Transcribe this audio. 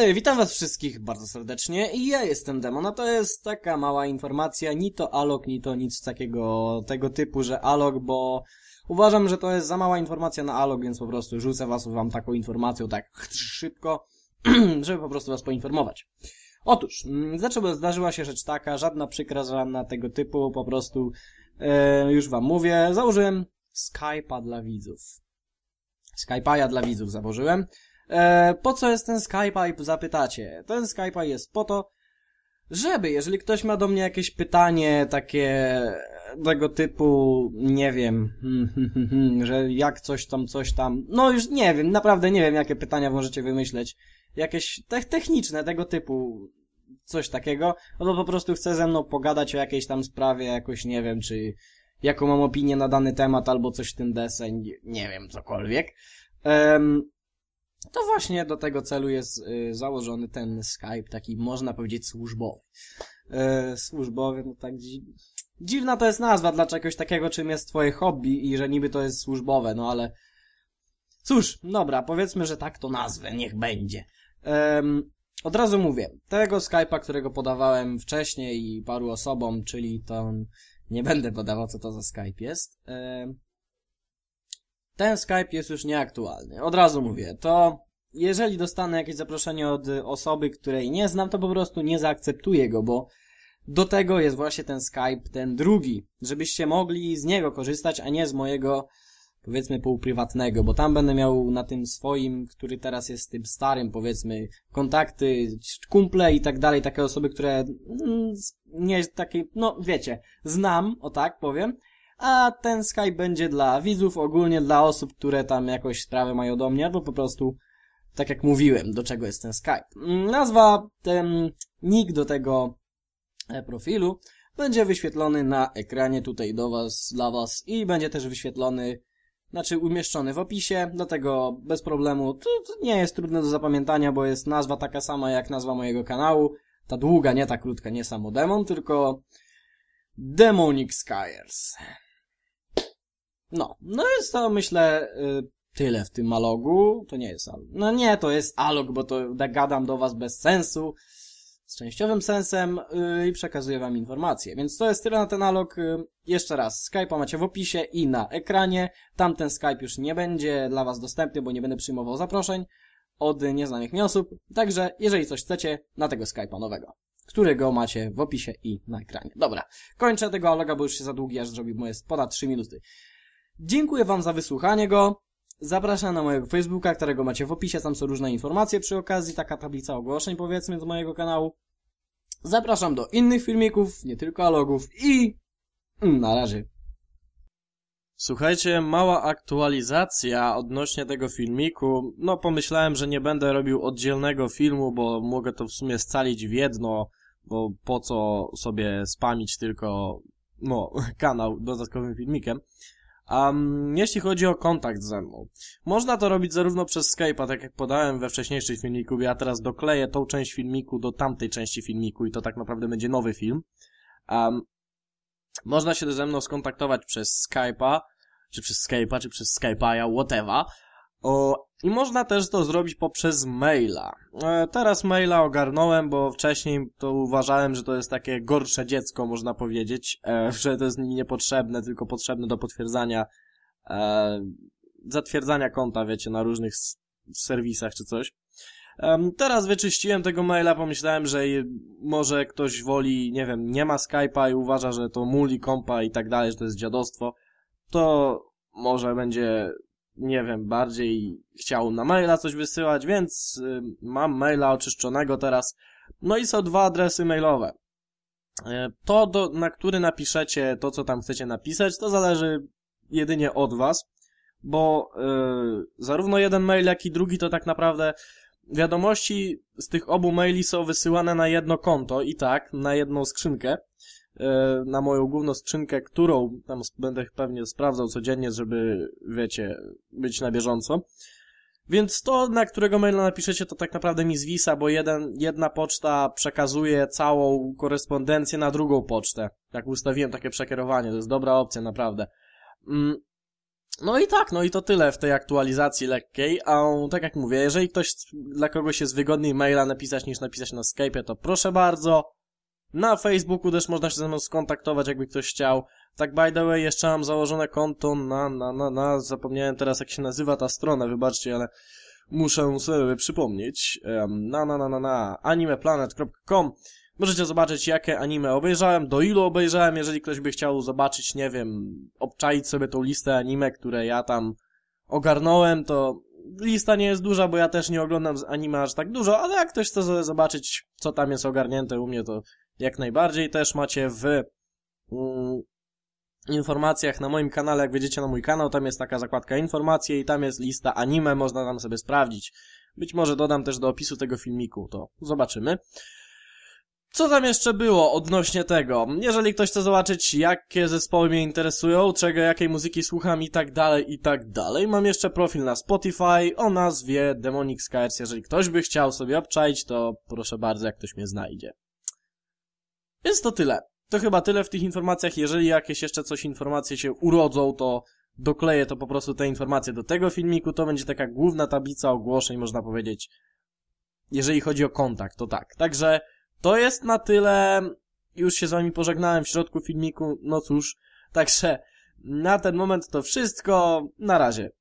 Ej, witam was wszystkich bardzo serdecznie i ja jestem Demon, a to jest taka mała informacja, ni to Alok, ni to nic takiego, tego typu, że Alok, bo uważam, że to jest za mała informacja na Alok, więc po prostu rzucę was wam taką informacją tak szybko, żeby po prostu was poinformować. Otóż, dlaczego mm, znaczy, zdarzyła się rzecz taka, żadna przykra żadna tego typu, po prostu e, już wam mówię, założyłem Skype'a dla widzów. Skype'a ja dla widzów założyłem. E, po co jest ten Skype? Zapytacie. Ten Skype jest po to, żeby, jeżeli ktoś ma do mnie jakieś pytanie takie tego typu, nie wiem, że jak coś tam, coś tam, no już nie wiem, naprawdę nie wiem, jakie pytania możecie wymyśleć, jakieś te techniczne tego typu, coś takiego, albo po prostu chce ze mną pogadać o jakiejś tam sprawie, jakoś nie wiem, czy jaką mam opinię na dany temat, albo coś w tym deseń, nie wiem, cokolwiek. Um, to właśnie do tego celu jest y, założony ten Skype, taki można powiedzieć służbowy. Y, służbowy, no tak dziwna to jest nazwa dla czegoś takiego, czym jest twoje hobby i że niby to jest służbowe, no ale cóż, dobra, powiedzmy, że tak to nazwę, niech będzie. Um, od razu mówię, tego Skype'a, którego podawałem wcześniej i paru osobom, czyli to nie będę podawał, co to za Skype jest, um, ten Skype jest już nieaktualny. Od razu mówię, to jeżeli dostanę jakieś zaproszenie od osoby, której nie znam, to po prostu nie zaakceptuję go, bo do tego jest właśnie ten Skype, ten drugi, żebyście mogli z niego korzystać, a nie z mojego, powiedzmy, półprywatnego, bo tam będę miał na tym swoim, który teraz jest tym starym, powiedzmy, kontakty, kumple i tak dalej, takie osoby, które mm, nie, takie, no wiecie, znam, o tak powiem, a ten Skype będzie dla widzów, ogólnie dla osób, które tam jakoś sprawę mają do mnie, albo po prostu, tak jak mówiłem, do czego jest ten Skype. Mm, nazwa, ten nick do tego e, profilu będzie wyświetlony na ekranie tutaj do was, dla was i będzie też wyświetlony, znaczy umieszczony w opisie, dlatego bez problemu, to, to nie jest trudne do zapamiętania, bo jest nazwa taka sama jak nazwa mojego kanału, ta długa, nie ta krótka, nie samo demon, tylko Demonic Skyers. No, no jest to myślę y, tyle w tym alogu. To nie jest alog. No nie, to jest alog, bo to gadam do was bez sensu, z częściowym sensem y, i przekazuję wam informacje. Więc to jest tyle na ten alog. Y, jeszcze raz, Skype'a macie w opisie i na ekranie. Tamten Skype już nie będzie dla was dostępny, bo nie będę przyjmował zaproszeń od nieznanych mi osób. Także jeżeli coś chcecie, na tego Skype'a nowego którego macie w opisie i na ekranie. Dobra, kończę tego aloga, bo już się za długi, aż zrobił jest ponad 3 minuty. Dziękuję Wam za wysłuchanie go. Zapraszam na mojego Facebooka, którego macie w opisie, tam są różne informacje przy okazji, taka tablica ogłoszeń powiedzmy z mojego kanału. Zapraszam do innych filmików, nie tylko alogów i na razie. Słuchajcie, mała aktualizacja odnośnie tego filmiku. No pomyślałem, że nie będę robił oddzielnego filmu, bo mogę to w sumie scalić w jedno, bo po co sobie spamić tylko no, kanał dodatkowym filmikiem. Um, jeśli chodzi o kontakt ze mną, można to robić zarówno przez Skype'a, tak jak podałem we wcześniejszym filmiku, ja teraz dokleję tą część filmiku do tamtej części filmiku i to tak naprawdę będzie nowy film. Um, można się ze mną skontaktować przez Skype'a, czy przez Skype'a, czy przez Skype'a, whatever. O, i można też to zrobić poprzez maila. E, teraz maila ogarnąłem, bo wcześniej to uważałem, że to jest takie gorsze dziecko, można powiedzieć, e, że to jest mi niepotrzebne, tylko potrzebne do potwierdzania, e, zatwierdzania konta, wiecie, na różnych serwisach czy coś. Teraz wyczyściłem tego maila, pomyślałem, że może ktoś woli, nie wiem, nie ma Skype'a i uważa, że to muli kompa i tak dalej, że to jest dziadostwo, to może będzie nie wiem, bardziej chciał na maila coś wysyłać, więc y, mam maila oczyszczonego teraz. No i są dwa adresy mailowe. Y, to, do, na który napiszecie to, co tam chcecie napisać, to zależy jedynie od was, bo y, zarówno jeden mail, jak i drugi to tak naprawdę wiadomości z tych obu maili są wysyłane na jedno konto i tak, na jedną skrzynkę, E, na moją główną skrzynkę, którą tam będę pewnie sprawdzał codziennie, żeby, wiecie, być na bieżąco. Więc to, na którego maila napiszecie, to tak naprawdę mi zwisa, bo jeden, jedna poczta przekazuje całą korespondencję na drugą pocztę. Jak ustawiłem takie przekierowanie, to jest dobra opcja, naprawdę. Mm. No i tak, no i to tyle w tej aktualizacji lekkiej, a tak jak mówię, jeżeli ktoś, dla kogoś jest wygodniej maila napisać niż napisać na Skype'ie, to proszę bardzo, na Facebooku też można się ze mną skontaktować, jakby ktoś chciał. Tak by the way, jeszcze mam założone konto na, na, na, na, zapomniałem teraz jak się nazywa ta strona, wybaczcie, ale muszę sobie przypomnieć. Na, na, na, na, na, animeplanet.com Możecie zobaczyć, jakie anime obejrzałem, do ilu obejrzałem, jeżeli ktoś by chciał zobaczyć, nie wiem, obczaić sobie tą listę anime, które ja tam ogarnąłem, to lista nie jest duża, bo ja też nie oglądam z anime aż tak dużo, ale jak ktoś chce zobaczyć, co tam jest ogarnięte u mnie, to jak najbardziej. Też macie w mm, informacjach na moim kanale, jak wejdziecie na mój kanał, tam jest taka zakładka informacje i tam jest lista anime, można tam sobie sprawdzić. Być może dodam też do opisu tego filmiku, to zobaczymy. Co tam jeszcze było odnośnie tego? Jeżeli ktoś chce zobaczyć, jakie zespoły mnie interesują, czego, jakiej muzyki słucham i tak dalej, i tak dalej, mam jeszcze profil na Spotify o nazwie Demonic Skies. Jeżeli ktoś by chciał sobie obczaić, to proszę bardzo, jak ktoś mnie znajdzie. Więc to tyle. To chyba tyle w tych informacjach. Jeżeli jakieś jeszcze coś informacje się urodzą, to dokleję to po prostu te informacje do tego filmiku. To będzie taka główna tablica ogłoszeń, można powiedzieć, jeżeli chodzi o kontakt, to tak. Także to jest na tyle. Już się z wami pożegnałem w środku filmiku, no cóż. Także na ten moment to wszystko. Na razie.